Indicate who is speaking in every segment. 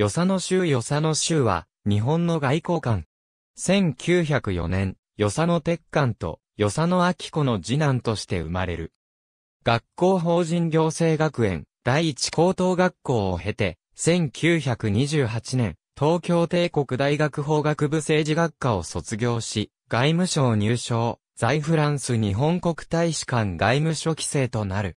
Speaker 1: 与謝野州与謝野州は、日本の外交官。1904年、与謝野鉄幹と、与謝野明子の次男として生まれる。学校法人行政学園、第一高等学校を経て、1928年、東京帝国大学法学部政治学科を卒業し、外務省入省、在フランス日本国大使館外務所規制となる。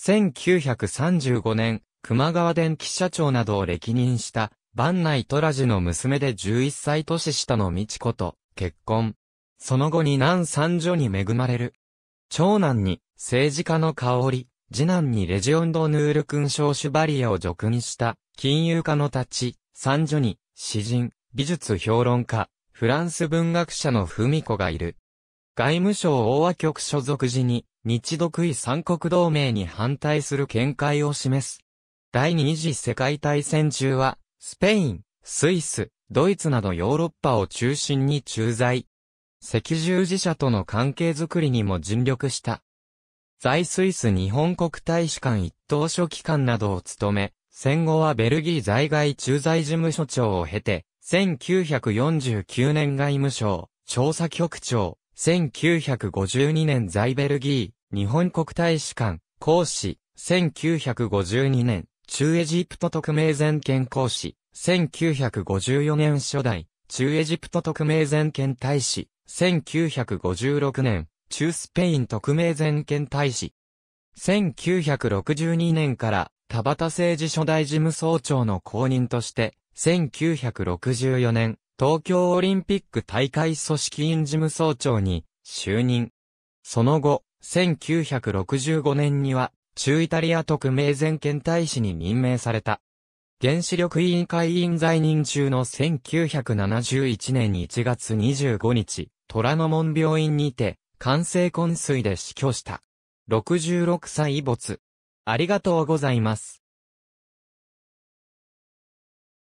Speaker 1: 1935年、熊川電気社長などを歴任した、万内虎寺の娘で11歳年下の道子と結婚。その後に南三女に恵まれる。長男に政治家の香り、次男にレジオンドヌール勲章シュバリエを叙勲した金融家の立ち、三女に詩人、美術評論家、フランス文学者の文子がいる。外務省大和局所属時に日独位三国同盟に反対する見解を示す第二次世界大戦中は、スペイン、スイス、ドイツなどヨーロッパを中心に駐在。赤十字社との関係づくりにも尽力した。在スイス日本国大使館一等書記官などを務め、戦後はベルギー在外駐在事務所長を経て、1949年外務省、調査局長、1952年在ベルギー、日本国大使館、講師、1952年、中エジプト特命全権公使、1954年初代、中エジプト特命全権大使、1956年、中スペイン特命全権大使。1962年から、田畑政治初代事務総長の後任として、1964年、東京オリンピック大会組織委員事務総長に就任。その後、1965年には中イタリア特命全権大使に任命された。原子力委員会委員在任中の1971年1月25日、虎ノ門病院にて、完成昏睡で死去した。66歳没。ありがとうございます。